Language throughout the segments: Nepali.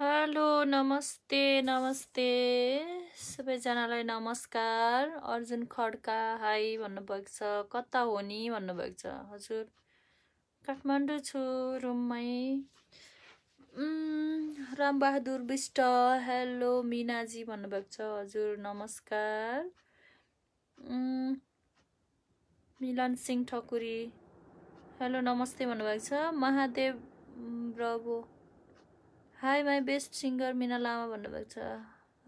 हेलो नमस्ते नमस्ते सबैजनालाई नमस्कार अर्जुन खड्का हाई भन्नुभएको छ कता हो नि भन्नुभएको छ हजुर काठमाडौँ छु रुममै रामबहादुर विष्ट हेलो मिनाजी भन्नुभएको छ हजुर नमस्कार मिलन सिंह ठकुरी हेलो नमस्ते भन्नुभएको छ Mahadev bravo hi my best singer Mina Lama भन्नुभएको छ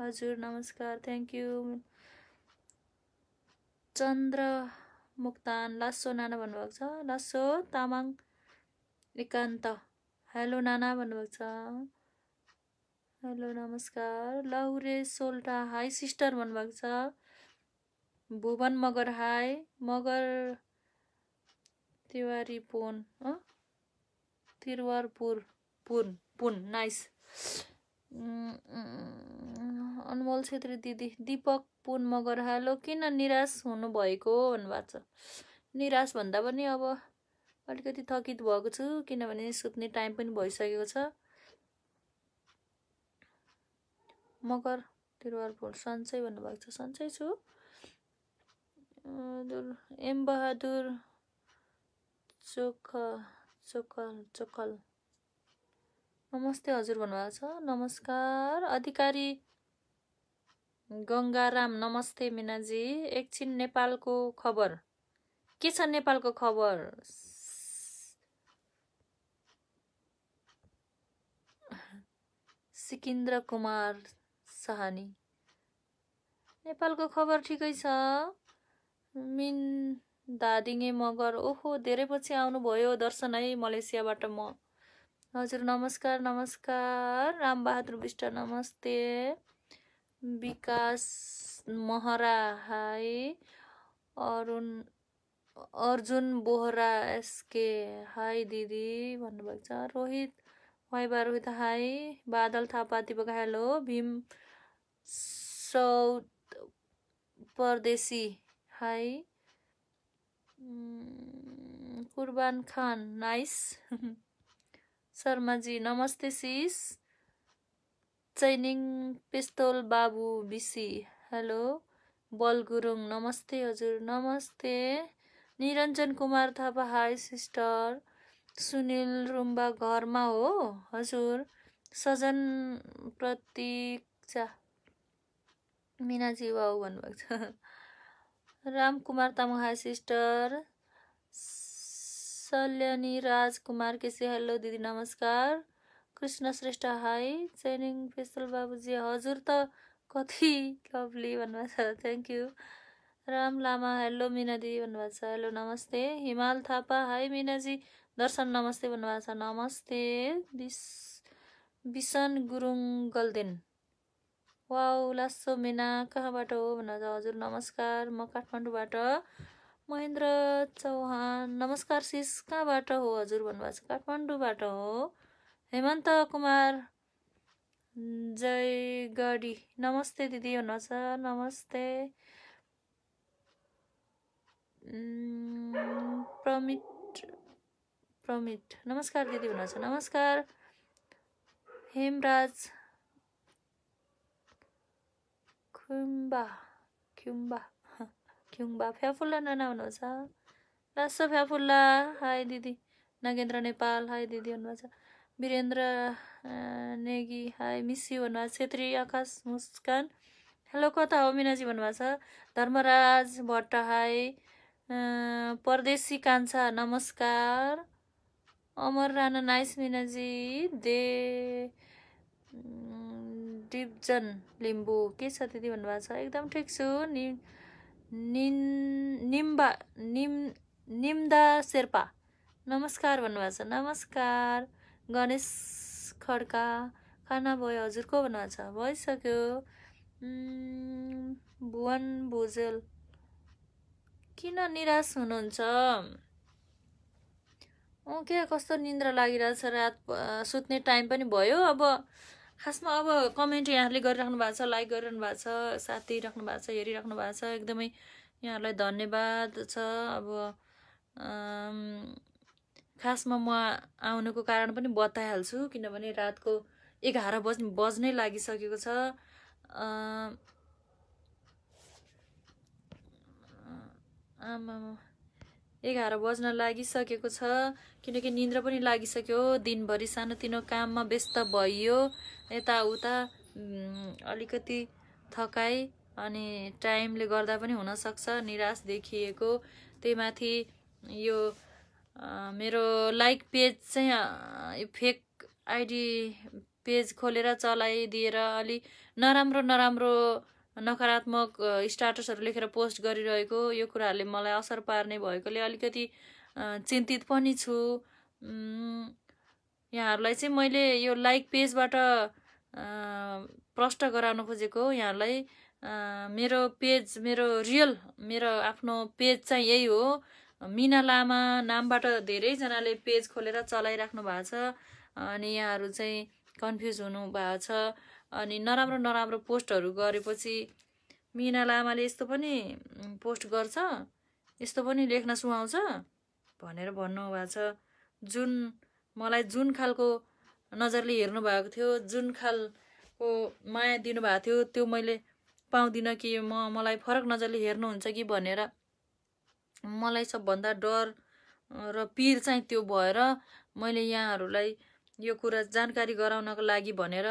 हजुर नमस्कार थ्याङ्क यू चन्द्र मुक्तान लासो नाना भन्नुभएको छ लासो तामाङ एकान्त हेलो नाना भन्नुभएको छ हेलो नमस्कार लौरे सोल्टा हाई सिस्टर भन्नुभएको छ भुवन मगर हाई मगर तिवारी पोन तिरवरपुर पुन पुन नाइस अनमोल छेत्री दिदी दिपक पुन मगर हालो किन निराश हुनुभएको भन्नुभएको छ निराश भन्दा पनि अब अलिकति थकित भएको छु किनभने सुत्ने टाइम पनि भइसकेको छ मगर तिरुवार फुल सन्चै भन्नुभएको छ सन्चै छु एम बहादुर चोख चोखल चोखल नमस्ते हजुर भन्नुभएको छ नमस्कार अधिकारी गङ्गाराम नमस्ते मिनाजी एकछिन नेपालको खबर के छ नेपालको खबर सिकिन्द्र कुमार साहानी नेपालको खबर ठिकै छ मिन दादिङे मगर ओहो धेरै पछि आउनुभयो दर्शन है मलेसियाबाट म हजुर नमस्कार नमस्कार रामबहादुर विष्ट नमस्ते Bikash Mahara hi Arun Arjun Bohara SK hi दिदी भन्नुभएको छ Rohit Waiba Rohit hi Badal Thapa Dipak hello Bhim south Pardeshi hi Kurban Khan nice शर्माजी नमस्ते सिस चैनिङ पिस्तोल बाबु बिसी हेलो बल गुरुङ नमस्ते हजुर नमस्ते निरञ्जन कुमार थापा हाई सिस्टर सुनिल रुम्बा घरमा हो हजुर सजन प्रतीक्षा मिनाजी वाउ भन्नुभएको छ Ramkumar Tamang hi sister Salyani Rajkumar KC hello दिदी नमस्कार कृष्ण श्रेष्ठ हाई चेनिङ फेसल बाबुजी हजुर त कति लभली भन्नुभएको छ thank you Ram Lama hello दिदी भन्नुभएको छ हेलो नमस्ते हिमाल थापा हाई मिनाजी दर्शन नमस्ते भन्नुभएको छ नमस्ते दिस बिसन गुरुङ गल्देन वा लासो मिना कहाँबाट हो भन्नुभएको छ हजुर नमस्कार म काठमाडौँबाट महेन्द्र चौहान नमस्कार सिस कहाँबाट हो हजुर भन्नुभएको छ काठमाडौँबाट हो हेमन्त कुमार जयगढी नमस्ते दिदी हुनुहुन्छ नमस्ते प्रमित प्रमित नमस्कार दिदी हुनुहुन्छ नमस्कार हेमराज खुम्बा खुम्बा घिउबा फ्याफुल्ला नाना हुनुहुन्छ रासो फ्याफुल्ला हाई दिदी नागेन्द्र नेपाल हाई दिदी हुनुहुन्छ वीरेन्द्र नेगी हाई मिसी भन्नुभएको छेत्री आकाश मुस्कान हेलो कता हो मिनाजी भन्नुभएको छ धर्मराज भट्ट हाई परदेशी कान्छा नमस्कार अमर राणा नाइस मिनाजी दे डिप्जन लिम्बू के छ दिदी भन्नुभएको छ एकदम ठिक छु नि नि निम्बा निम् निम्दा शेर्पा नमस्कार भन्नुभएको छ नमस्कार गणेश खड्का खाना भयो को भन्नुभएको छ भइसक्यो भुवन भुजेल किन निराश हुनुहुन्छ ओके कस्तो निन्द्रा लागिरहेछ रात सुत्ने टाइम पनि भयो अब खासमा अब कमेन्ट यहाँहरूले गरिराख्नु भएको छ लाइक गरिरहनु भएको छ साथ दिइराख्नु भएको छ हेरिराख्नु भएको छ एकदमै यहाँहरूलाई धन्यवाद छ अब खासमा म आउनुको कारण पनि बताइहाल्छु किनभने रातको एघार बज बज्नै लागिसकेको छ आमा एघार बज्न लागिसकेको छ किनकि निन्द्रा पनि लागिसक्यो दिनभरि सानोतिनो काममा व्यस्त भइयो यताउता अलिकति थकाइ अनि टाइमले गर्दा पनि हुनसक्छ निराश देखिएको त्यही माथि यो मेरो लाइक पेज चाहिँ फेक आइडी पेज खोलेर चलाइदिएर अलि नराम्रो नराम्रो नकारात्मक स्टाटसहरू लेखेर पोस्ट गरिरहेको यो कुराहरूले मलाई असर पार्ने भएकोले अलिकति चिन्तित पनि छु यहाँहरूलाई चाहिँ मैले यो लाइक पेजबाट प्रष्ट गराउन खोजेको यहाँहरूलाई यहाँलाई मेरो पेज मेरो रियल मेरो आफ्नो पेज चाहिँ यही हो मिना लामा नामबाट धेरैजनाले पेज खोलेर चलाइराख्नु भएको छ अनि यहाँहरू चाहिँ कन्फ्युज हुनुभएको छ अनि नराम्रो नराम्रो पोस्टहरू गरेपछि मिना लामाले यस्तो पनि पोस्ट गर्छ यस्तो पनि लेख्न सुहाउँछ भनेर भन्नुभएको छ जुन मलाई जुन खालको नजरले हेर्नुभएको थियो जुन खालको माया दिनुभएको थियो त्यो मैले पाउँदिनँ कि म मलाई फरक नजरले हेर्नुहुन्छ कि भनेर मलाई सबभन्दा डर र पिर चाहिँ त्यो भएर मैले यहाँहरूलाई यो कुरा जानकारी गराउनको लागि भनेर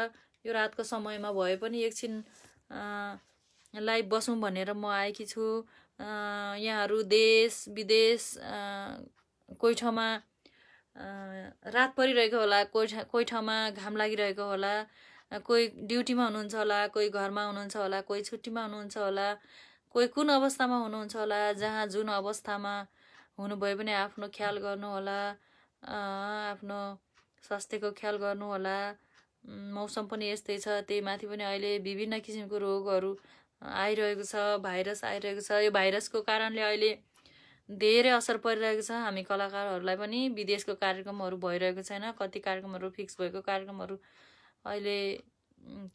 यो रातको समयमा भए पनि एकछिन लाइभ बसौँ भनेर म आएकी छु यहाँहरू देश विदेश कोही ठाउँमा रात परिरहेको होला कोही कोही ठाउँमा घाम लागिरहेको होला कोही ड्युटीमा हुनुहुन्छ होला कोही घरमा हुनुहुन्छ होला कोही छुट्टीमा हुनुहुन्छ होला कोही कुन अवस्थामा हुनुहुन्छ होला जहाँ जुन अवस्थामा हुनुभयो भने आफ्नो ख्याल गर्नुहोला आफ्नो स्वास्थ्यको ख्याल गर्नुहोला मौसम पनि यस्तै छ त्यही माथि पनि अहिले विभिन्न किसिमको रोगहरू आइरहेको छ भाइरस आइरहेको छ यो भाइरसको कारणले अहिले धेरै असर परिरहेको छ हामी कलाकारहरूलाई पनि विदेशको कार्यक्रमहरू भइरहेको छैन कति कार्यक्रमहरू फिक्स भएको कार्यक्रमहरू अहिले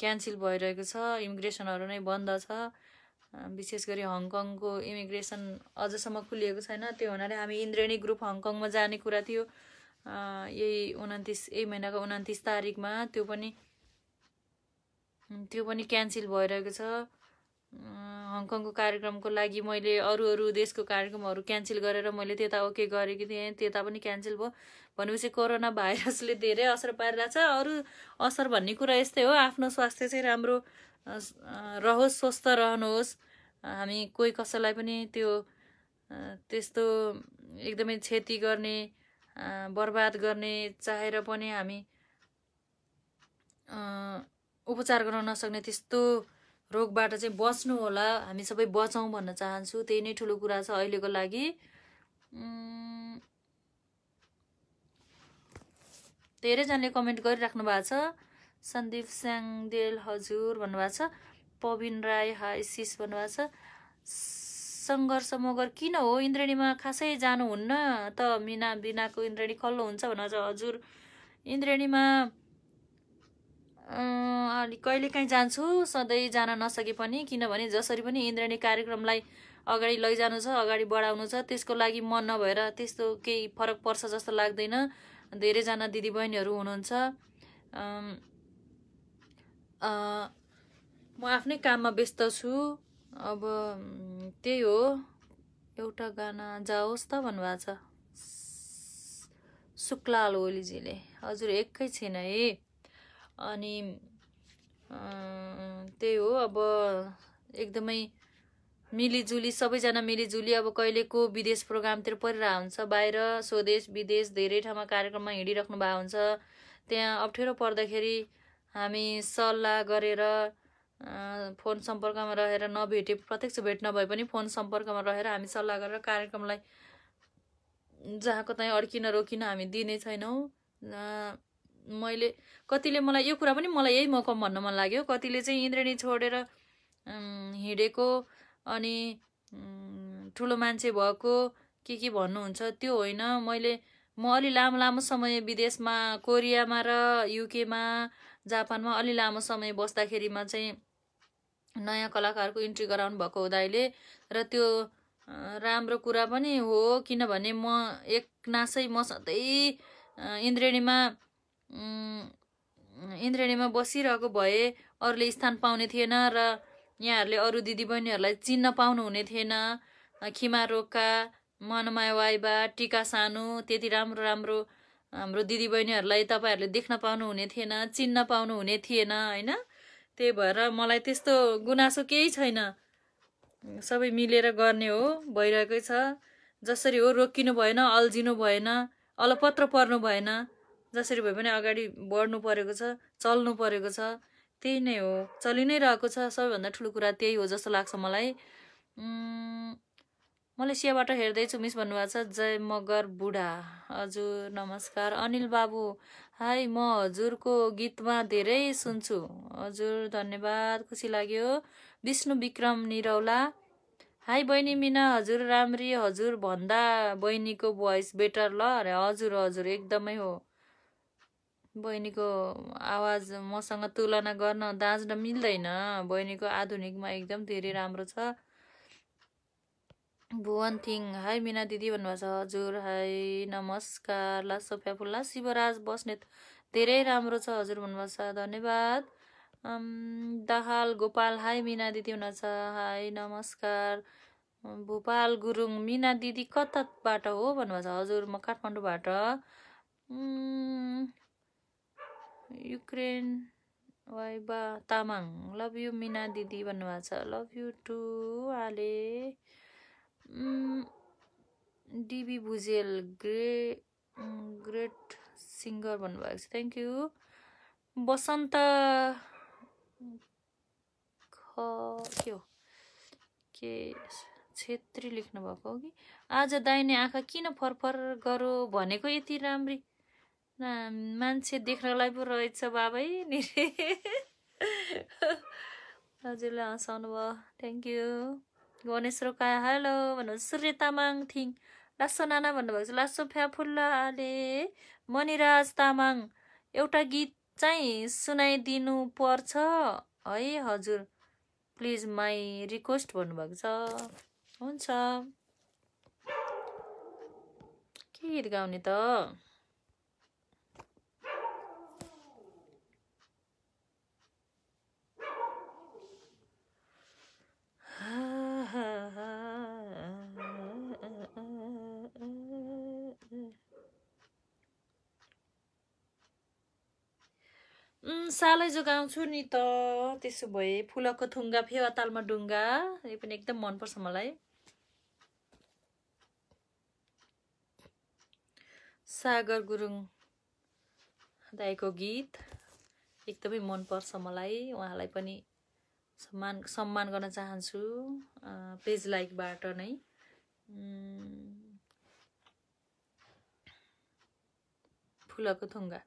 क्यान्सल भइरहेको छ इमिग्रेसनहरू नै बन्द छ विशेष गरी हङकङको इमिग्रेसन अझसम्म खुलिएको छैन त्यो हुनाले हामी इन्द्रेणी ग्रुप हङकङमा जाने कुरा थियो यही उन्तिस यही महिनाको उन्तिस तारिकमा त्यो पनि त्यो पनि क्यान्सल भइरहेको छ हङकङको कार्यक्रमको लागि मैले अरू अरू देशको कार्यक्रमहरू क्यान्सल गरेर मैले त्यता ओके गरेकी थिएँ त्यता पनि क्यान्सल भयो भनेपछि कोरोना भाइरसले धेरै असर पारिरहेछ अरू असर भन्ने कुरा यस्तै हो आफ्नो स्वास्थ्य चाहिँ राम्रो रहोस् स्वस्थ रहनुहोस् हामी कोही कसैलाई पनि त्यो त्यस्तो एकदमै क्षति गर्ने बर्बाद गर्ने चाहेर पनि हामी उपचार गर्न नसक्ने त्यस्तो रोगबाट चाहिँ बच्नु होला हामी सबै बचाउँ भन्न चाहन्छु त्यही नै ठुलो कुरा छ अहिलेको लागि धेरैजनाले कमेन्ट गरिराख्नु भएको छ सन्दीप स्याङदेल हजुर भन्नुभएको छ पविन राई हाई सिस भन्नुभएको छ सङ्घर्ष मगर किन हो इन्द्रेणीमा खासै जानुहुन्न त मिना बिनाको इन्द्रेणी खल्लो हुन्छ भन्नुभएको छ हजुर इन्द्रेणीमा कहिलेकाहीँ जान्छु सधैँ जान नसके पनि किनभने जसरी पनि इन्द्रणी कार्यक्रमलाई अगाडि लैजानु छ अगाडि बढाउनु छ त्यसको लागि मन नभएर त्यस्तो केही फरक पर्छ जस्तो लाग्दैन धेरैजना दिदीबहिनीहरू हुनुहुन्छ म आफ्नै काममा व्यस्त छु अब त्यही हो एउटा गाना जाओस् त भन्नुभएको छ शुक्लाल ओलीजीले हजुर छैन है अनि त्यही हो अब एकदमै मिलिजुली सबैजना मिलिजुली अब कहिलेको विदेश प्रोग्रामतिर परिरहेको हुन्छ बाहिर स्वदेश विदेश धेरै ठाउँमा कार्यक्रममा हिँडिराख्नु भएको हुन्छ त्यहाँ अप्ठ्यारो पर्दाखेरि हामी सल्लाह गरेर फोन सम्पर्कमा रहेर नभेटे प्रत्यक्ष भेट नभए पनि फोन सम्पर्कमा रहेर हामी सल्लाह गरेर कार्यक्रमलाई जहाँको तहीँ अड्किन रोकिन हामी दिने छैनौँ मैले कतिले मलाई यो कुरा पनि मलाई यही मौका भन्न मन लाग्यो कतिले चाहिँ इन्द्रेणी छोडेर हिँडेको अनि ठुलो मान्छे भएको के के भन्नुहुन्छ त्यो होइन मैले म अलि लामो लामो समय विदेशमा कोरियामा र युकेमा जापानमा अलि लामो समय बस्दाखेरिमा चाहिँ नयाँ कलाकारको इन्ट्री गराउनु भएको दाइले र त्यो राम्रो कुरा पनि हो किनभने म एक नासै म सधैँ इन्द्रेणीमा इन्द्रणीमा बसिरहेको भए अरूले स्थान पाउने थिएन र यहाँहरूले अरू दिदीबहिनीहरूलाई चिन्न पाउनुहुने थिएन खिमा रोका मनमाया वाइबा टिका सानो त्यति राम्रो राम्रो हाम्रो दिदीबहिनीहरूलाई तपाईँहरूले देख्न पाउनुहुने थिएन चिन्न पाउनुहुने थिएन होइन त्यही भएर मलाई त्यस्तो गुनासो केही छैन सबै मिलेर गर्ने हो भइरहेकै छ जसरी हो रोकिनु भएन अल्झिनु भएन अलपत्र पर्नु भएन जसरी भए पनि अगाडि बढ्नु परेको छ चल्नु परेको छ त्यही नै हो चलि नै रहेको छ सबैभन्दा ठुलो कुरा त्यही हो जस्तो लाग्छ मलाई मलेसियाबाट हेर्दैछु मिस भन्नुभएको छ जय मगर बुढा हजुर नमस्कार अनिल बाबु हाई म हजुरको गीतमा धेरै सुन्छु हजुर धन्यवाद खुसी लाग्यो विष्णु विक्रम निरौला हाई बहिनी मिना हजुर राम्री हजुर भन्दा बहिनीको भोइस बेटर ल अरे हजुर हजुर एकदमै हो बहिनीको आवाज मसँग तुलना गर्न दाँच्न मिल्दैन बहिनीको आधुनिकमा एकदम धेरै राम्रो छ भुवन थिङ हाई मिना दिदी भन्नुभएको छ हजुर हाई नमस्कार ला फुल्ला शिवराज बस्नेत धेरै राम्रो छ हजुर भन्नुभएको छ धन्यवाद दहाल गोपाल हाई मिना दिदी हुनुहुन्छ हाई नमस्कार भोपाल गुरुङ मिना दिदी कताबाट हो भन्नुभएको छ हजुर म काठमाडौँबाट Ukraine Waiba Tamang love you Mina दिदी भन्नुभएको छ love you too Ale DB Bhujel ग्रे ग्रेट सिङ्गर भन्नुभएको छ थ्याङ्क यू बसन्त ख के हो के छेत्री लेख्नुभएको हो कि आज दाहिने आँखा किन फरफर गरो भनेको यति राम्री मान्छे देख्नलाई पो रहेछ बाबै नि हजुरले हँसाउनु भयो thank you Ganesh Roka hello भन्नु सूर्य तामाङ थिङ लासो नाना भन्नुभएको छ लासो फ्याफुल्ला आले मणिराज तामाङ एउटा गीत चाहिँ सुनाइदिनु पर्छ है हजुर प्लिज माई रिक्वेस्ट भन्नुभएको छ हुन्छ के गीत गाउने त सालै जोगाउँछु नि त त्यसो भए फुलको थुङ्गा फेवा तालमा डुङ्गा यो पनि एकदम मनपर्छ मलाई सागर गुरुङ दाईको गीत एकदमै मनपर्छ मलाई उहाँलाई पनि सम्मान सम्मान गर्न चाहन्छु पेज लाइकबाट नै फुलको थुङ्गा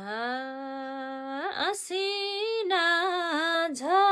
हाँसिना झ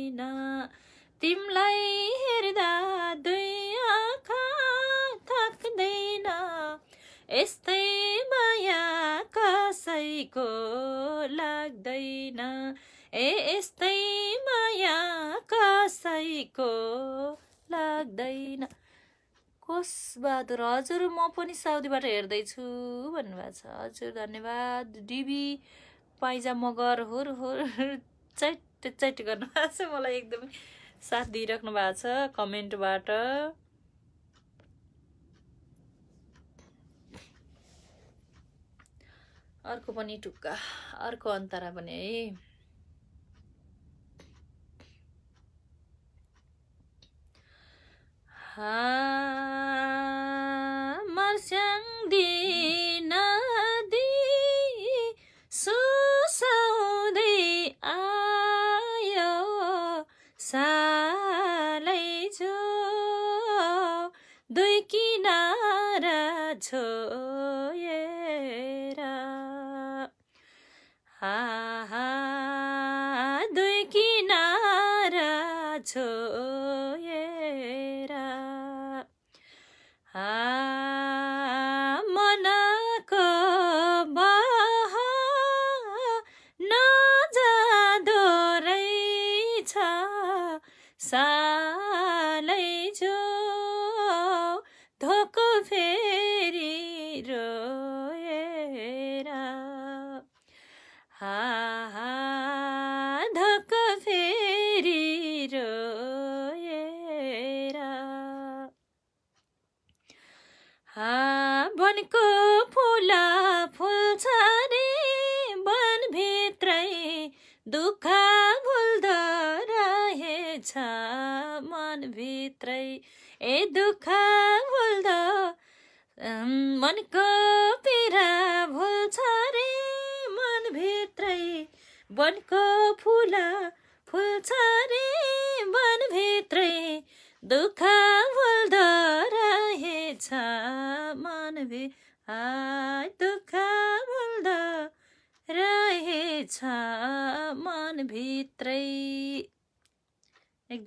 छैन तिमलाई हेर्दा दुई आँखा थाक्दैन यस्तै माया कसैको लाग्दैन ए यस्तै माया कसैको लाग्दैन कोस बहादुर हजुर म पनि साउदीबाट हेर्दैछु भन्नुभएको छ हजुर धन्यवाद डिबी पाइजा मगर हुर हुर चैट गर्नु भएको छ मलाई एकदमै साथ दिइराख्नु भएको छ कमेन्टबाट अर्को पनि टुक्का अर्को अन्तरा पनि है मर्स्याङ दिन दि सुसाउँदै आ सालै छु दुई किनारा छो धक फेरि हा वनको फुला फुल्छ रे वनभित्रै दुःख भुल्दो रहेछ मनभित्रै ए दुःख भुल्दो मनको पिरा भुल्छ रे मनभित्रै वनको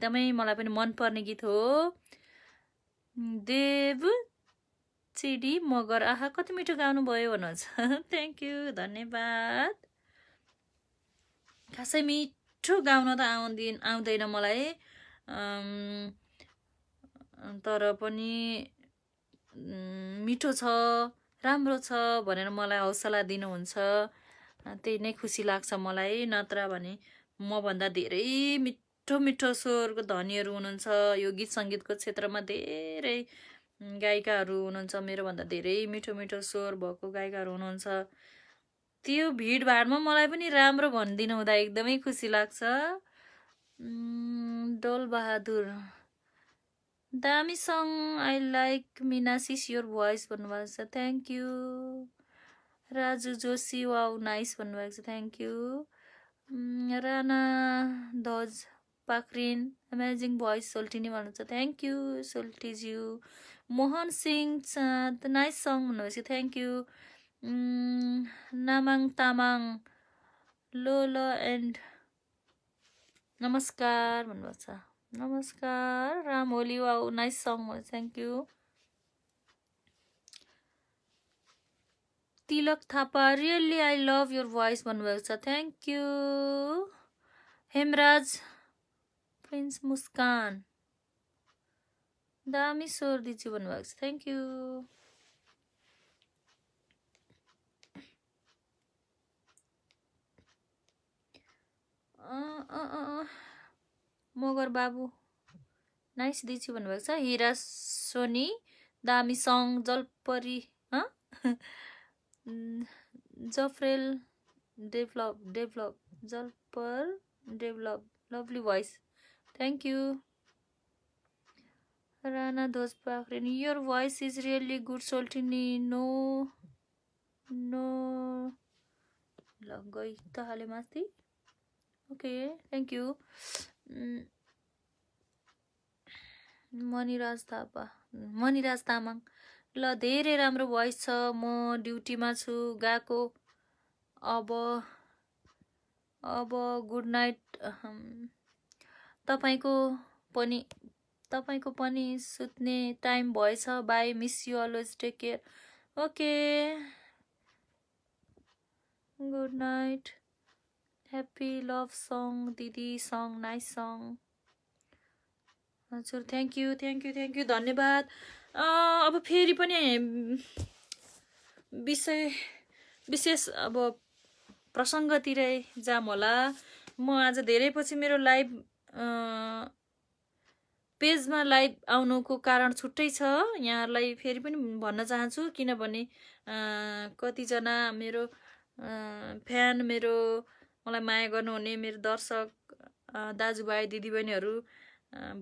एकदमै मलाई पनि मनपर्ने गीत हो देव चिडी मगर आहा कति मिठो गाउनुभयो भन्नुहुन्छ थ्याङ्क यू धन्यवाद खासै मिठो गाउन त आउँदि आउँदैन मलाई तर पनि मिठो छ राम्रो छ भनेर मलाई हौसला दिनुहुन्छ त्यही नै खुसी लाग्छ मलाई नत्र भने मभन्दा धेरै मि मिठो मिठो स्वरको धनीहरू हुनुहुन्छ यो गीत सङ्गीतको क्षेत्रमा धेरै गायिकाहरू हुनुहुन्छ मेरोभन्दा धेरै मिठो मिठो स्वर भएको गायिकाहरू हुनुहुन्छ त्यो भिडभाडमा मलाई पनि राम्रो भनिदिनु हुँदा एकदमै खुसी लाग्छ डोलबहादुर दामी song I like Mina sis your voice भन्नुभएको छ thank you Raju Joshi wow nice भन्नुभएको छ थ्याङ्क यू राणा ध्वज पाखरिन अमेजिङ भोइस सोल्टिनी भन्नुहुन्छ थ्याङ्क यू सोल्टिज्यू मोहन सिंह चाँद नाइस सङ भन्नुहोस् कि थ्याङ्क यू नामाङ तामाङ लो ल एन्ड नमस्कार भन्नुभएको छ नमस्कार राम होली वाउ नाइस सङ भन्नु thank you Tilak Thapa really I love your voice भन्नुभएको छ thank you Hemraj Prince Muskan दामी स्वर दिदी भन्नुभएको छ थ्याङ्क यू मगर बाबु नाइस दिदी भन्नुभएको छ हिरा सोनी दामी सङ जलपरी जफ्रेल डेभलप डेभलप जलपर develop lovely voice you Rana Dhwaj बाख्रेनी यो भोइस इज रियल्ली गुड सोल्टिन नो नो ल गइ त हालेमा अस्ति okay thank you Maniraj Thapa Maniraj Tamang ल धेरै राम्रो भोइस छ म ड्युटीमा छु गएको अब अब गुड नाइट तपाईँको पनि तपाईँको पनि सुत्ने टाइम भएछ bye miss you always take care okay good night happy love song दिदी सङ नाइस सङ हजुर thank you thank you thank you धन्यवाद अब फेरि पनि विषय विशेष अब प्रसङ्गतिरै जाम होला म आज धेरै पछि मेरो लाइभ पेजमा लाइभ आउनुको कारण छुट्टै छ यहाँहरूलाई फेरि पनि भन्न चाहन्छु किनभने कतिजना मेरो फ्यान मेरो मलाई माया गर्नुहुने मेरो दर्शक दाजुभाइ दिदीबहिनीहरू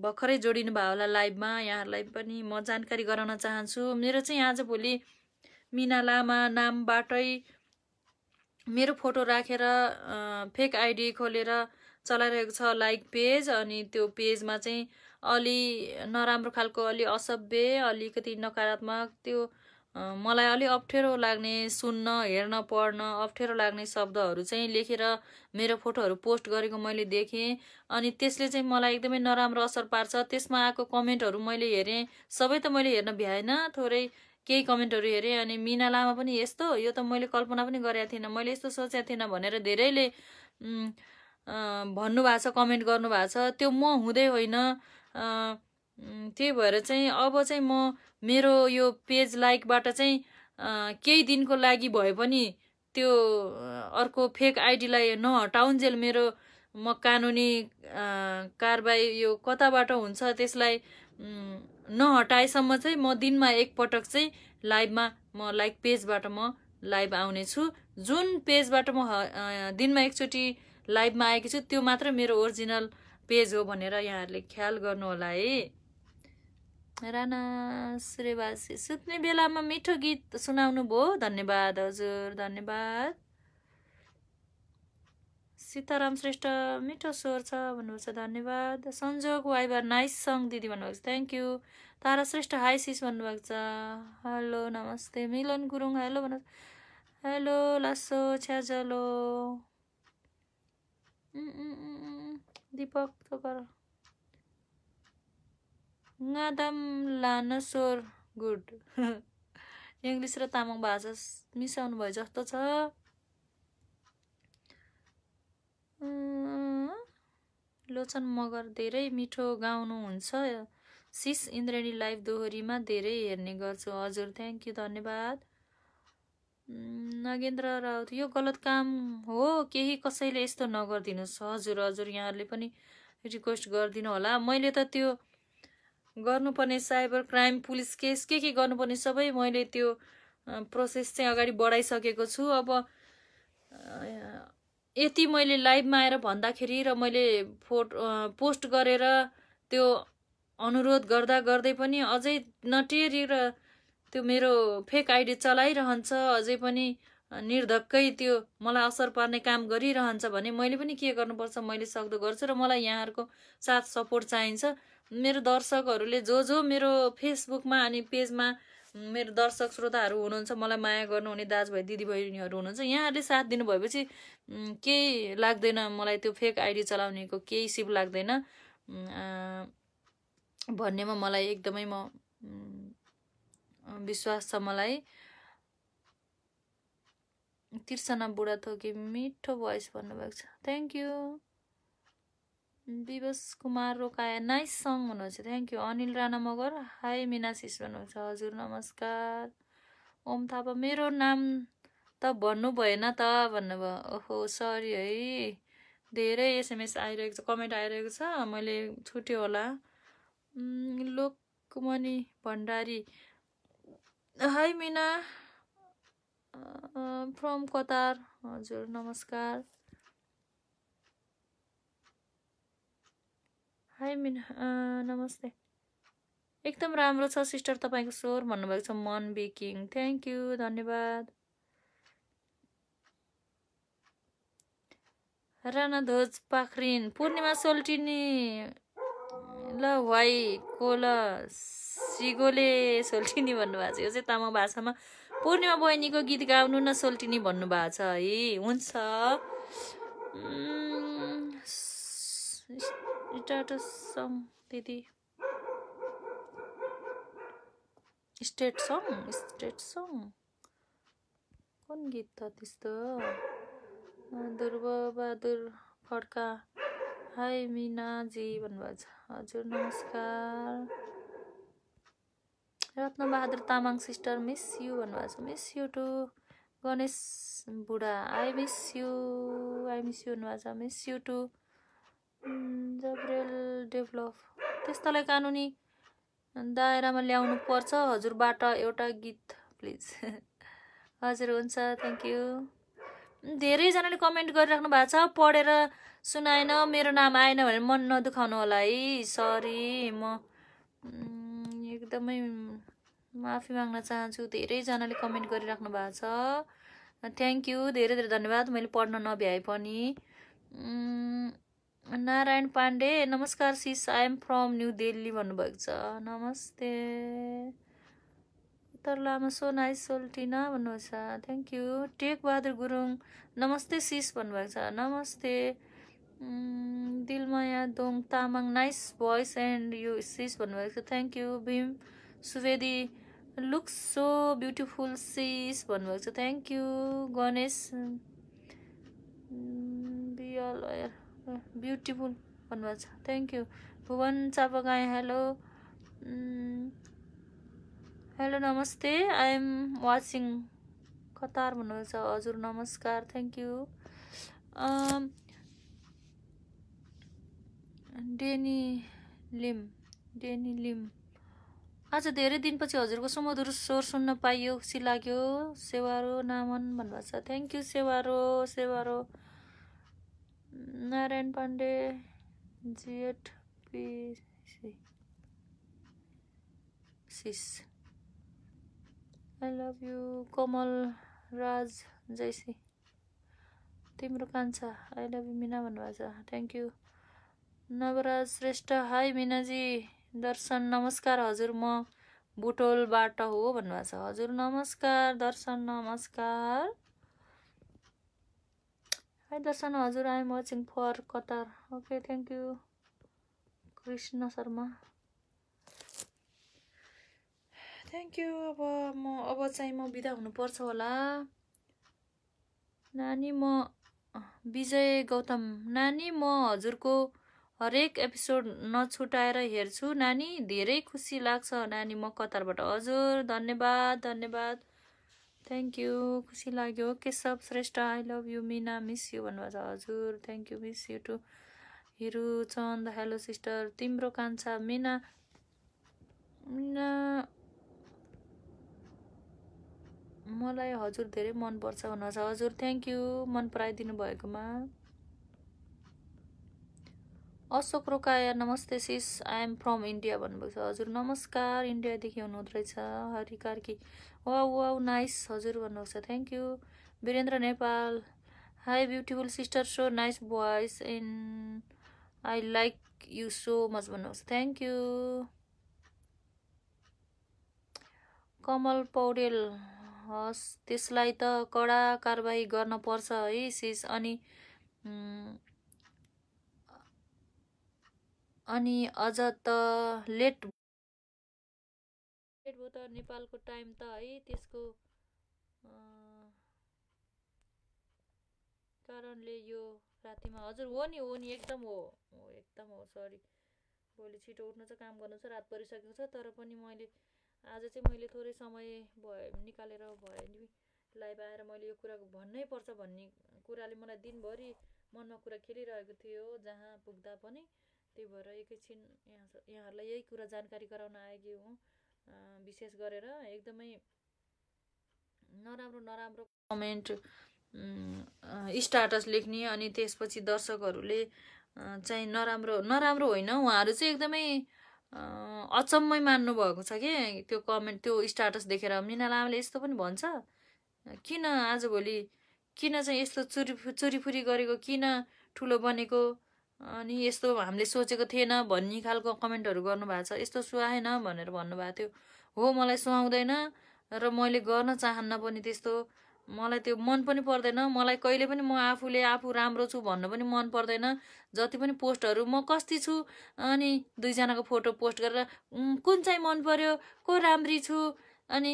भर्खरै जोडिनु भयो होला लाइभमा यहाँहरूलाई पनि म जानकारी गराउन चाहन्छु मेरो चाहिँ आज भोलि मिना लामा नामबाटै मेरो फोटो राखेर फेक आइडी खोलेर चलाइरहेको छ लाइक पेज अनि त्यो पेजमा चाहिँ अलि नराम्रो खालको अलि असभ्य अलिकति नकारात्मक त्यो मलाई अलि अप्ठ्यारो लाग्ने सुन्न हेर्न पढ्न अप्ठ्यारो लाग्ने शब्दहरू चाहिँ लेखेर मेरो फोटोहरू पोस्ट गरेको मैले देखेँ अनि त्यसले चाहिँ मलाई एकदमै नराम्रो असर पार्छ त्यसमा आएको कमेन्टहरू मैले हेरेँ सबै त मैले हेर्न भ्याएन थोरै केही कमेन्टहरू हेरेँ अनि मिना लामा पनि यस्तो यो त मैले कल्पना पनि गरेको थिइनँ मैले यस्तो सोचेको थिइनँ भनेर धेरैले भन्नुभएको छ कमेन्ट गर्नुभएको छ त्यो म हुँदै होइन त्यही भएर चाहिँ अब चाहिँ म मेरो यो पेज लाइकबाट चाहिँ केही दिनको लागि भए पनि त्यो अर्को फेक आइडीलाई नहटाउन्जेल मेरो म कानुनी कारबाही यो कताबाट हुन्छ त्यसलाई नहटाएसम्म चाहिँ म दिनमा एकपटक चाहिँ लाइभमा म लाइक पेजबाट म लाइभ आउनेछु जुन पेजबाट म दिनमा एकचोटि लाइभमा आएकी छु त्यो मात्र मेरो ओरिजिनल पेज हो भनेर यहाँहरूले ख्याल गर्नु होला है राणा श्रेवासी सुत्ने बेलामा मिठो गीत सुनाउनु भयो धन्यवाद हजुर धन्यवाद सीताराम श्रेष्ठ मिठो स्वर छ भन्नुभएको छ धन्यवाद संजोग वाइबर नाइस सङ दिदी भन्नुभएको छ thank you Tara Shrestha hi sis भन्नुभएको छ हेलो नमस्ते मिलन गुरुङ हेलो भन्नु हेलो लासो छ्याजलो दीपक तो कर गादम लानसोर गुड इङ्ग्लिस र तामाङ भाषा मिसाउनु भयो जस्तो छ लोचन मगर धेरै मिठो गाउनुहुन्छ सिस इन्द्रेणी लाइभ दोहोरीमा धेरै हेर्ने गर्छु हजुर थ्याङ्क यू धन्यवाद नगेन्द्र राउत यो गलत काम हो केही कसैले यस्तो नगरिदिनुहोस् हजुर हजुर यहाँहरूले पनि रिक्वेस्ट गरिदिनु होला मैले त त्यो गर्नुपर्ने साइबर क्राइम पुलिस केस के के गर्नुपर्ने सबै मैले त्यो प्रोसेस चाहिँ अगाडि बढाइसकेको छु अब यति मैले लाइभमा आएर भन्दाखेरि र मैले फोटो पोस्ट गरेर त्यो अनुरोध गर्दा गर्दै पनि अझै नटेरी र त्यो मेरो फेक आइडी चलाइरहन्छ अझै पनि निर्धक्कै त्यो मलाई असर पार्ने काम गरिरहन्छ भने मैले पनि के गर्नुपर्छ मैले सक्दो गर्छु र मलाई यहाँहरूको साथ सपोर्ट चाहिन्छ मेरो दर्शकहरूले जो जो मेरो फेसबुकमा अनि पेजमा मेरो दर्शक श्रोताहरू हुनुहुन्छ मलाई माया गर्नुहुने दाजुभाइ दिदीबहिनीहरू हुनुहुन्छ यहाँहरूले साथ दिनु भएपछि केही लाग्दैन मलाई त्यो फेक आइडी चलाउनेको केही सिप लाग्दैन भन्नेमा मलाई एकदमै म विश्वास छ मलाई तिर्सना बुढा थोकी मिठो भोइस भन्नुभएको छ thank you Bibash Kumar Rokaya nice song हुनुहुन्छ thank you Anil Rana Magar hi Mina sis भन्नुहुन्छ हजुर नमस्कार ओम थापा मेरो नाम त भन्नु भएन त भन्नुभयो ओहो सरी है धेरै एसएमएस आइरहेको छ कमेन्ट आइरहेको छ मैले छुट्यो होला Lokmani Bhandari hi Mina from Qatar हजुर नमस्कार हाई मिना नमस्ते एकदम राम्रो छ सिस्टर तपाईँको स्वर भन्नुभएको छ मन बेकिङ थ्याङ्क यू धन्यवाद राणाध्वज पाखरिन पूर्णिमा सोल्टिनी ल वाइ कोल सिगोले सोल्टिनी भन्नुभएको छ यो चाहिँ तामाङ भाषामा पूर्णिमा बहिनीको गीत गाउनु न सोल्टिनी भन्नुभएको छ है हुन्छ सङ त्यति स्टेट सङ स्टेट सङ कुन गीत त त्यस्तो बहादुर फड्का हाई मिनाजी भन्नुभएको छ हजुर नमस्कार Ratnabahadur Tamang sister miss you भन्नुभएको छ miss you too Ganesh Budha I miss you I miss you भन्नुभएको छ मिस यु टु जब्रेल डेभलप त्यस्तोलाई कानुनी दायरामा ल्याउनु पर्छ हजुरबाट एउटा गीत प्लिज हजुर हुन्छ थ्याङ्क यू धेरैजनाले कमेन्ट गरिराख्नु भएको छ पढेर सुनाएन मेरो नाम आएन भने मन नदुखाउनु होला है सरी म एकदमै माफी माग्न चाहन्छु धेरैजनाले कमेन्ट गरिराख्नु भएको छ थ्याङ्क यू धेरै धेरै धन्यवाद मैले पढ्न नभ्याए पनि नारायण पाण्डे नमस्कार sis I am from New Delhi भन्नुभएको छ नमस्ते तर लामा सो नाइस सोल्टिना भन्नुभएको छ थ्याङ्क यू बहादुर गुरुङ नमस्ते सिस भन्नुभएको छ नमस्ते Dilmaya Dong Tamang nice voice and you sis भन्नुभएको छ thank you Bhim Subedi looks so beautiful sis भन्नुभएको छ thank you Ganesh Biyal beautiful भन्नुभएको छ thank you Bhuwan Chapagai hello hello नमस्ते आइएम वाचिङ कतार भन्नुभएको छ हजुर नमस्कार thank you Danny Lim Danny Lim आज धेरै दिनपछि हजुरको सुमधुर स्वर सुन्न पाइयो खुसी लाग्यो सेवारो नामन भन्नुभएको छ थ्याङ्क यू सेवारो सेवारो नारायण पाण्डे जिएट PC sis I love you Kamal Raj Jaisi तिम्रो कान्छा आई लभ यु मिना भन्नुभएको छ thank you Nawaraj Shrestha hi Minaji Darshan नमस्कार हजुर म बुटोलबाट हो भन्नुभएको छ हजुर नमस्कार दर्शन नमस्कार हाई दर्शन हजुर I am watching for Qatar okay thank you Krishna Sharma thank you अब म अब चाहिँ म बिदा हुनुपर्छ होला नानी म विजय गौतम नानी म हजुरको हरेक एपिसोड नछुटाएर हेर्छु नानी धेरै खुसी लाग्छ नानी म कतारबाट हजुर धन्यवाद धन्यवाद थ्याङ्क यू खुसी लाग्यो Keshav Shrestha I love you Mina miss you भन्नुभएको छ हजुर thank you miss you too Hiru Chand hello sister तिम्रो कान्छा मिना मिना मलाई हजुर धेरै मनपर्छ भन्नुभएको छ हजुर थ्याङ्क यू मन पराइदिनु भएकोमा अशोक रोकाया नमस्ते सिस एम फ्रम इन्डिया भन्नुभएको छ हजुर नमस्कार इन्डियादेखि हुनुहुँदो रहेछ हरि कार्की वा वा नाइस हजुर भन्नुभएको छ thank you Birendra Nepal hi beautiful sister so nice boys in I like you so much भन्नुभएको छ थ्याङ्क यू कमल पौडेल हस् त्यसलाई त कडा कारवाही गर्न पर्छ है सिस अनि अनि अझ त लेट लेट भयो त नेपालको टाइम त है त्यसको कारणले यो रातिमा हजुर हो नि हो नि एकदम हो हो एकदम हो सरी भोलि छिटो उठ्नु छ काम गर्नु छ रात परिसकेको छ तर पनि मैले आज चाहिँ मैले थोरै समय भए निकालेर भयो नि लाइभ आएर मैले यो कुरा भन्नै पर्छ भन्ने कुराले मलाई दिनभरि मनमा कुरा खेलिरहेको थियो जहाँ पुग्दा पनि त्यही भएर एकैछिन यहाँ यहाँहरूलाई यही कुरा जानकारी गराउन आएकी हुँ विशेष गरेर एकदमै नराम्रो नराम्रो कमेन्ट स्टाटस लेख्ने अनि त्यसपछि दर्शकहरूले चाहिँ नराम्रो नराम्रो होइन उहाँहरू चाहिँ एकदमै अचम्मै मान्नुभएको छ कि त्यो कमेन्ट त्यो स्टाटस देखेर मिना लामाले यस्तो पनि भन्छ किन आजभोलि किन चाहिँ यस्तो चुरी चुरीफुरी गरेको किन ठुलो बनेको अनि यस्तो हामीले सोचेको थिएन भन्ने खालको कमेन्टहरू गर्नुभएको छ यस्तो सुहाएन भनेर भन्नुभएको थियो हो मलाई सुहाउँदैन र मैले गर्न चाहन्न पनि त्यस्तो मलाई त्यो मन पनि पर्दैन मलाई कहिले पनि म आफूले आफू राम्रो छु भन्न पनि मन पर्दैन जति पनि पोस्टहरू म कस्ती छु अनि दुईजनाको फोटो पोस्ट गरेर कुन चाहिँ मन पर्यो को राम्री छु अनि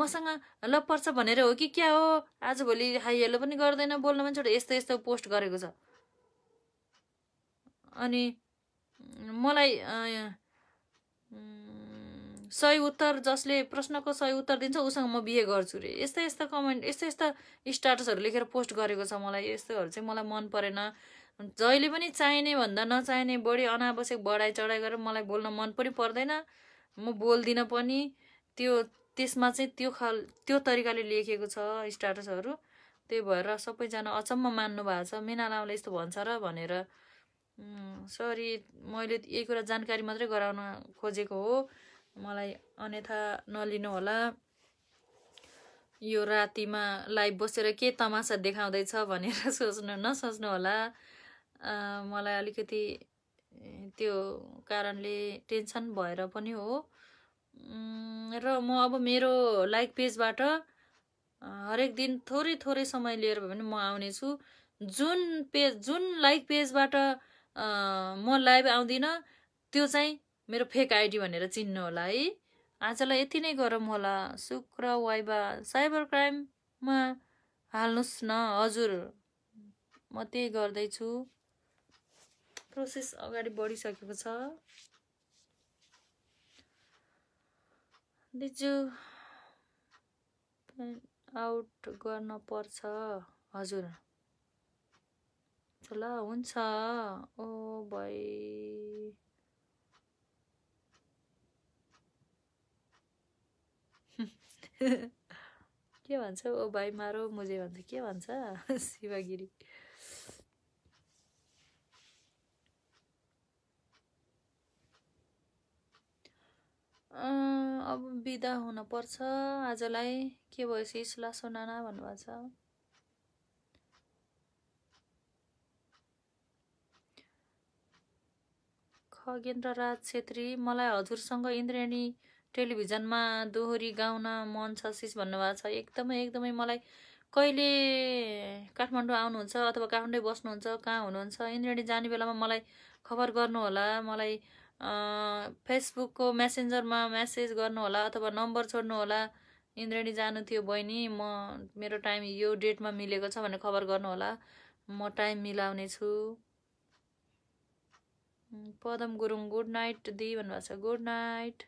मसँग ल पर्छ भनेर हो कि क्या हो आजभोलि हेलो पनि गर्दैन बोल्न पनि छोडेर यस्तो यस्तो पोस्ट गरेको छ अनि मलाई सही उत्तर जसले प्रश्नको सही उत्तर दिन्छ उसँग म बिहे गर्छु रे यस्तै यस्ता कमेन्ट यस्ता यस्ता स्टाटसहरू लेखेर पोस्ट गरेको छ मलाई यस्तोहरू चाहिँ मलाई मन परेन जहिले पनि चाहिने भन्दा नचाहिने बढी अनावश्यक बढाइ चढाइ गरेर मलाई बोल्न मन पनि पर्दैन म बोल्दिनँ पनि त्यो त्यसमा चाहिँ त्यो खाल त्यो तरिकाले लेखेको छ स्टाटसहरू त्यही भएर सबैजना अचम्म मान्नु भएको छ मेना लामाले यस्तो भन्छ र भनेर सरी मैले यही कुरा जानकारी मात्रै गराउन खोजेको हो मलाई अन्यथा नलिनु होला यो रातिमा लाइभ बसेर के तमासा देखाउँदैछ भनेर सोच्नु नसोच्नु होला मलाई अलिकति त्यो कारणले टेन्सन भएर पनि हो र म अब मेरो लाइक पेजबाट हरेक दिन थोरै थोरै समय लिएर भए पनि म आउनेछु जुन पेज जुन लाइक पेजबाट म लाइभ आउँदिनँ त्यो चाहिँ मेरो फेक आइडी भनेर चिन्नु होला है आजलाई यति नै गरौँ होला शुक्र वाइबा साइबर क्राइममा हाल्नुहोस् न हजुर म त्यही गर्दैछु प्रोसेस अगाडि बढिसकेको छ दिजु आउट गर्न पर्छ हजुर ल हुन्छ ओ भाइ के भन्छ ओ भाइ मारो मुजे भन्छ के भन्छ शिवगिरी अब बिदा हुनपर्छ आजलाई के भयो शिष ला सोनाना भन्नुभएको छ खगेन्द्र राज छेत्री मलाई हजुरसँग इन्द्रेणी टेलिभिजनमा दोहोरी गाउन मन छ सिस भन्नुभएको छ एकदमै एकदमै मलाई कहिले काठमाडौँ आउनुहुन्छ अथवा काठमाडौँ बस्नुहुन्छ कहाँ हुनुहुन्छ इन्द्रेणी जाने बेलामा मलाई खबर गर्नुहोला मलाई फेसबुकको मेसेन्जरमा म्यासेज गर्नुहोला अथवा नम्बर छोड्नुहोला इन्द्रेणी जानु थियो बहिनी म मेरो टाइम यो डेटमा मिलेको छ भनेर खबर गर्नुहोला म टाइम मिलाउने छु पदम गुरुङ गुड नाइट दिदी भन्नुभएको छ गुड नाइट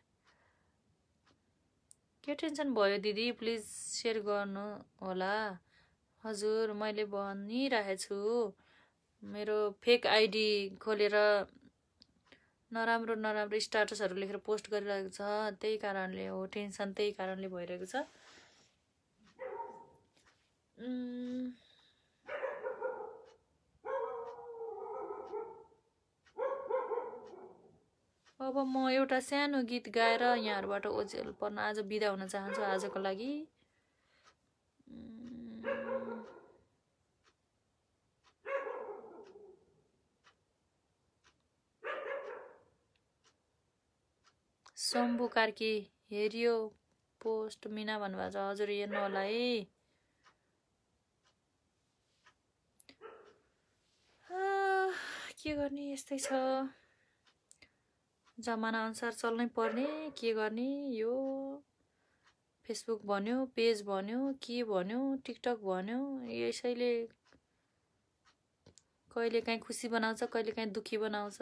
के टेन्सन भयो दिदी प्लिज सेयर गर्नु होला हजुर मैले भनिरहेको छु मेरो फेक आइडी खोलेर नराम्रो नराम्रो स्ट्याटसहरू लेखेर पोस्ट गरिरहेको छ त्यही कारणले हो टेन्सन त्यही कारणले भइरहेको छ अब म एउटा सानो गीत गाएर यहाँहरूबाट ओझेल पर्न आज बिदा हुन चाहन्छु आजको लागि शम्भु कार्की हेरियो पोस्ट मिना भन्नुभएको छ हजुर हेर्नु होला है के गर्ने यस्तै छ जमानाअनुसार चल्नै पर्ने के गर्ने यो फेसबुक भन्यो पेज भन्यो के भन्यो टिकटक भन्यो यसैले कहिले काहीँ खुसी बनाउँछ कहिले काहीँ दुःखी बनाउँछ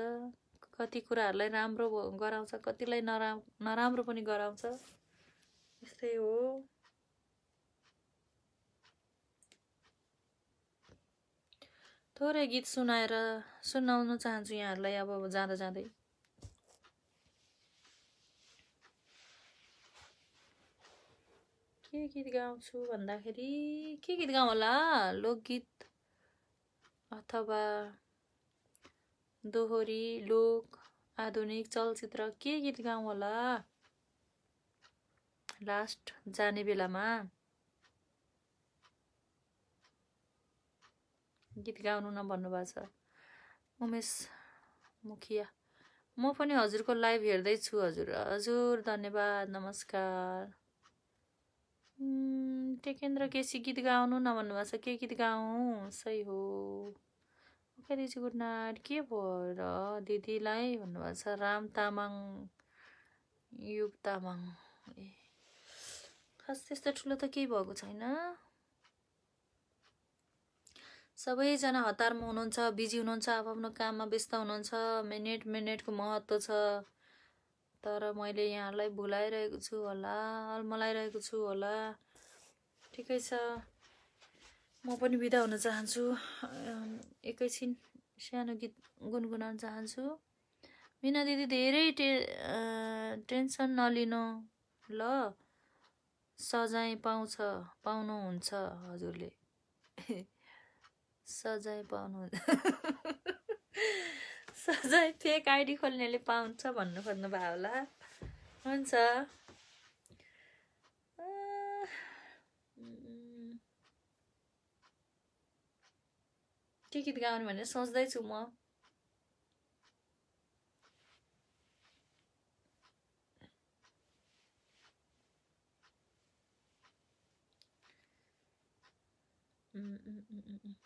कति कुराहरूलाई राम्रो गराउँछ कतिलाई नराम नराम्रो पनि गराउँछ यस्तै हो थोरै गीत सुनाएर सुनाउनु चाहन्छु यहाँहरूलाई अब जाँदा जाँदै के गीत गाउँछु भन्दाखेरि के गीत गाउँ होला लोकगीत अथवा दोहोरी लोक आधुनिक चलचित्र के गीत गाउँ होला लास्ट जाने बेलामा गीत गाउनु न भन्नुभएको छ उमेश मुखिया म पनि हजुरको लाइभ हेर्दैछु हजुर हजुर धन्यवाद नमस्कार टेकेन्द्र केसी गीत गाउनु न भन्नुभएको छ के गीत गाउँ सही हो ओके दिदी गुड नाइट के भयो र दिदीलाई भन्नुभएको छ राम तामाङ युग तामाङ ए खास त्यस्तो ठुलो त केही भएको छैन सबैजना हतारमा हुनुहुन्छ बिजी हुनुहुन्छ आफ्नो काममा व्यस्त हुनुहुन्छ मिनेट मिनेटको महत्त्व छ तर मैले यहाँलाई भुलाइरहेको छु होला अल्मलाइरहेको छु होला ठिकै छ म पनि बिदा हुन चाहन्छु एकैछिन सानो गीत गुनगुनाउन चाहन्छु मिना दिदी धेरै टे टेन्सन नलिनु ल सजाय पाउँछ पाउनुहुन्छ हजुरले सजाय पाउनुहुन्छ सजाय फेक आइडी खोल्नेले पाउँछ भन्नु खोज्नु भयो होला हुन्छ के गीत गाउने भनेर सोच्दैछु म Mm-mm-mm-mm.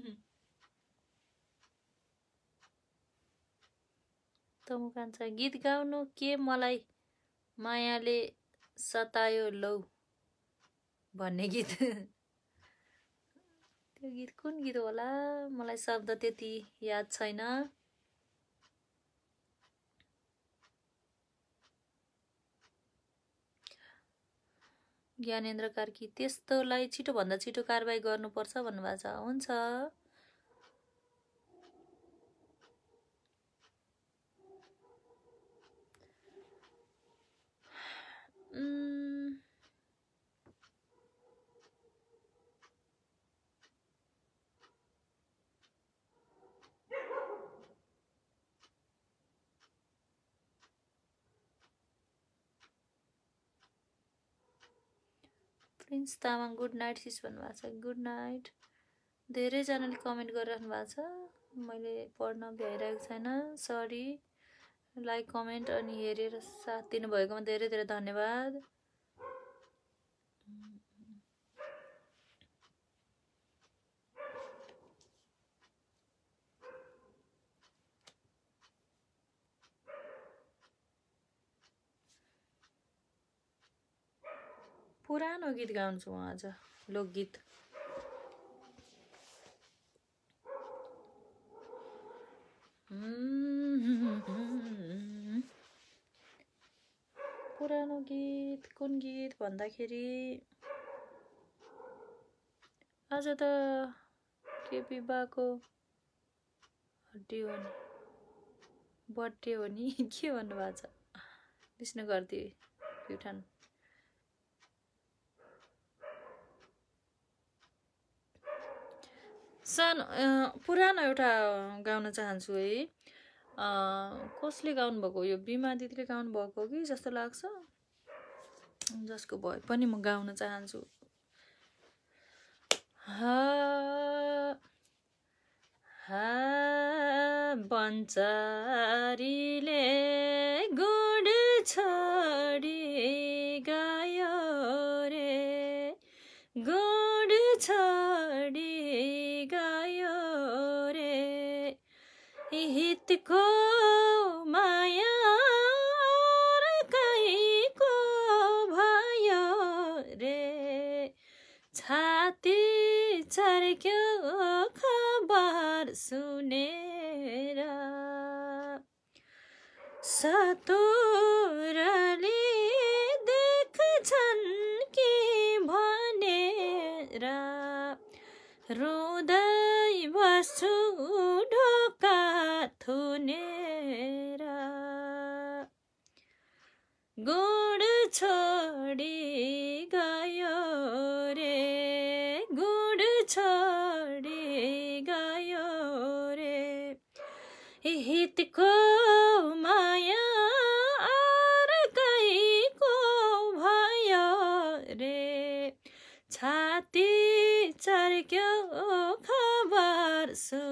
कान्छ गीत गाउनु के मलाई मायाले सतायो लौ भन्ने गीत त्यो गीत कुन गीत होला मलाई शब्द त्यति याद छैन ज्ञानेन्द्र कार्की त्यस्तोलाई छिटोभन्दा छिटो कारवाही गर्नुपर्छ भन्नुभएको छ हुन्छ Prince Tamang good night sis भन्नुभएको छ गुड नाइट धेरैजनाले कमेन्ट गरिराख्नु भएको छ मैले पढ्न भ्याइरहेको छैन सरी लाइक कमेन्ट अनि हेरेर साथ दिनुभएकोमा धेरै धेरै धन्यवाद पुरानो गीत गाउँछु म आज लोकगीत पुरानो गीत कुन गीत भन्दाखेरि आज त केपी बाको हड्डी हो नि बर्थडे हो नि के भन्नुभएको छ विष्णु गरिदिए प्युठान सानो पुरानो एउटा गाउन चाहन्छु है कसले गाउनुभएको यो बिमा दिदीले गाउनुभएको कि जस्तो लाग्छ जसको भए पनि म गाउन चाहन्छु बन्चारीले गुड छोडी गायो रे गुड छ कतिको माया अर्कैको भयो रे छाती छर्क्यो खबर सुनेर सतोरा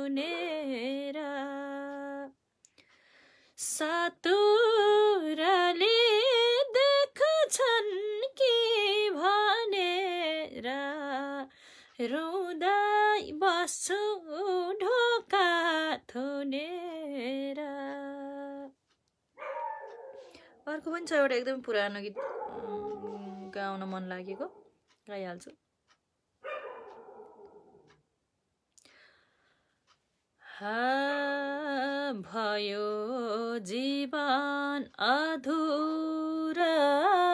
सुनेर सातुराले देख्छन् कि भनेर रुँदै बस्छु ढोका थुनेर अर्को पनि छ एउटा एकदम पुरानो गीत गाउन मन लागेको गाइहाल्छु भयो जीवन अधुरा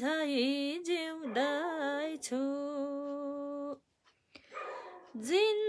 झै जिउँदैछु जिन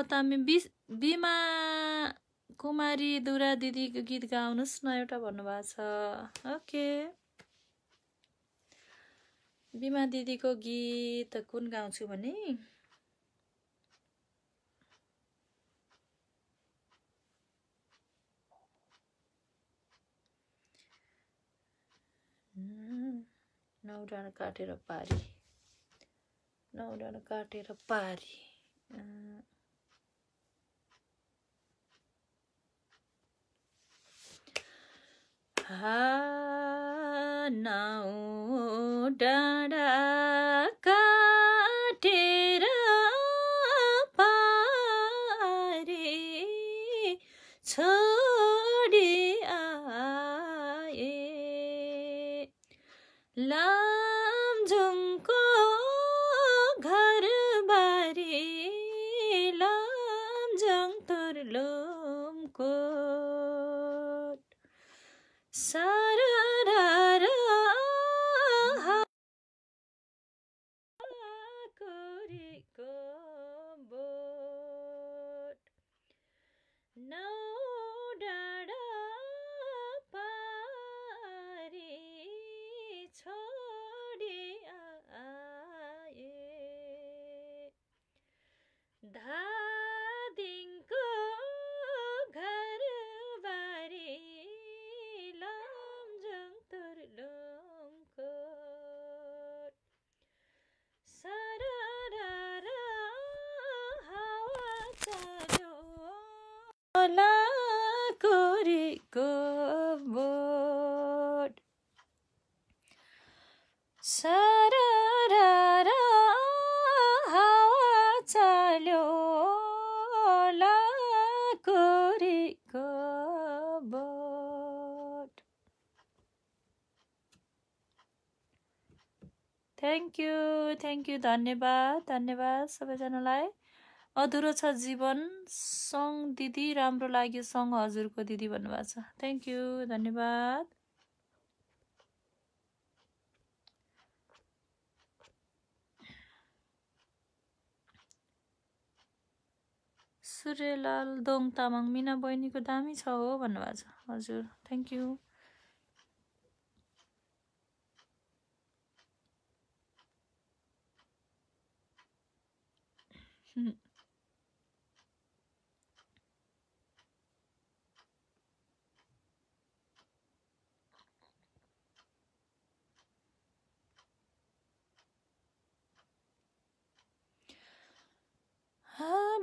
कोता बिमा कुमारी दुरा दिदीको गीत गाउनुहोस् न एउटा भन्नुभएको छ ओके बिमा दिदीको गीत कुन गाउँछु भने नौ काटेर पारी नौ काटेर पारी नौ डाँडा काटेर पारे छ थ्याङ्क यू धन्यवाद धन्यवाद सबैजनालाई अधुरो छ जीवन सङ दिदी राम्रो लाग्यो सङ हजुरको दिदी भन्नुभएको छ थ्याङ्क यू धन्यवाद सूर्यलाल दोङ तामाङ मिना बहिनीको दामी छ हो भन्नुभएको छ हजुर थ्याङ्क यू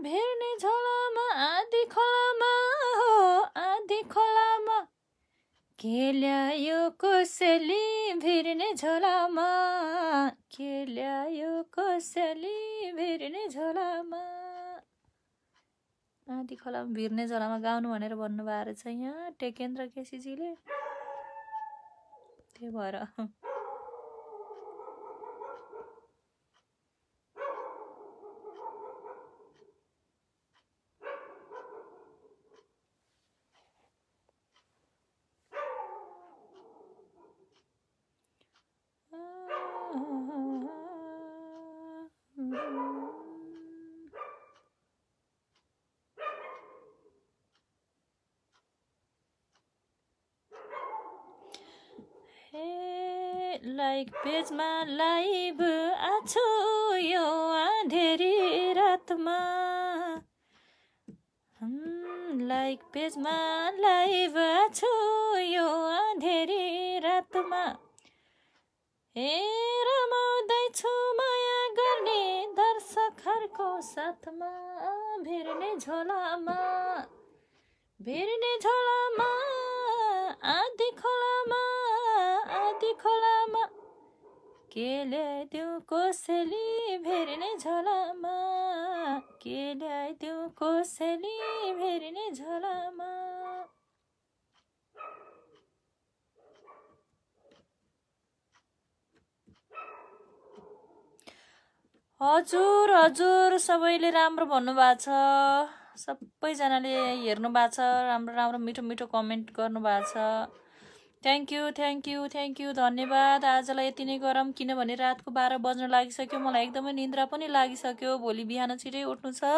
भेर्ने झोलामा आधी खोलामा हो आधी खोला के ल्यायो कसैले भिर्ने झोलामा के ल्यायो कसैले भिर्ने झोलामा आँटी खोलामा भिर्ने झोलामा गाउनु भनेर भन्नुभएको रहेछ यहाँ टेकेन्द्र केसीजीले त्यही भएर लाइक पेजमा लाइभ आछु यो आँधेरी रातमा लाइक पेजमा लाइभ आछु यो आँधेरी रातमा ए रमाउँदैछु माया गर्ने दर्शकहरूको साथमा भिर्ने झोलामा भिर्ने झोलामा आधी खोलामा राति खोलामा के ल्याइदिउ कोसेली भेरिने झोलामा के ल्याइदिउ कसैले भेरी झोलामा हजुर हजुर सबैले राम्रो भन्नुभएको छ सबैजनाले हेर्नु भएको छ राम्रो राम्रो मिठो मिठो कमेन्ट गर्नुभएको छ thank you thank you thank you धन्यवाद आजलाई यति नै गरौँ किनभने रातको बाह्र बज्न लागिसक्यो मलाई एकदमै निन्द्रा पनि लागिसक्यो भोलि बिहान छिटै उठ्नु छ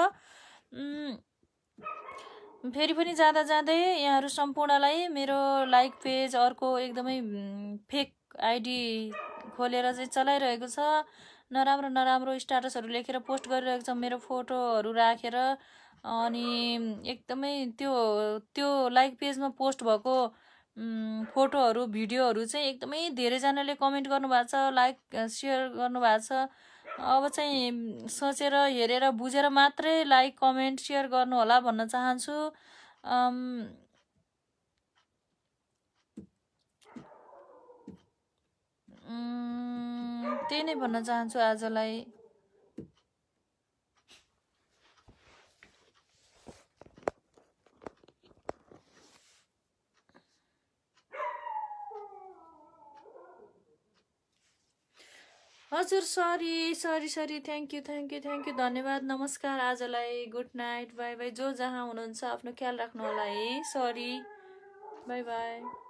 फेरि पनि जाँदा जाँदै यहाँहरू सम्पूर्णलाई मेरो लाइक पेज अर्को एकदमै फेक आइडी खोलेर चाहिँ चलाइरहेको छ नराम्रो नराम्रो स्ट्याटसहरू लेखेर पोस्ट गरिरहेको छ मेरो फोटोहरू राखेर अनि एकदमै त्यो त्यो लाइक पेजमा पोस्ट भएको फोटोहरू भिडियोहरू चाहिँ एकदमै धेरैजनाले कमेन्ट गर्नुभएको छ लाइक सेयर गर्नुभएको छ अब चाहिँ सोचेर हेरेर बुझेर मात्रै लाइक कमेन्ट सेयर गर्नुहोला भन्न चाहन्छु त्यही नै भन्न चाहन्छु आजलाई हजुर sorry sorry sorry thank you thank you thank you धन्यवाद नमस्कार आजलाई गुड नाइट बाई बाई जो जहाँ हुनुहुन्छ आफ्नो ख्याल राख्नु होला है सरी बाई बाई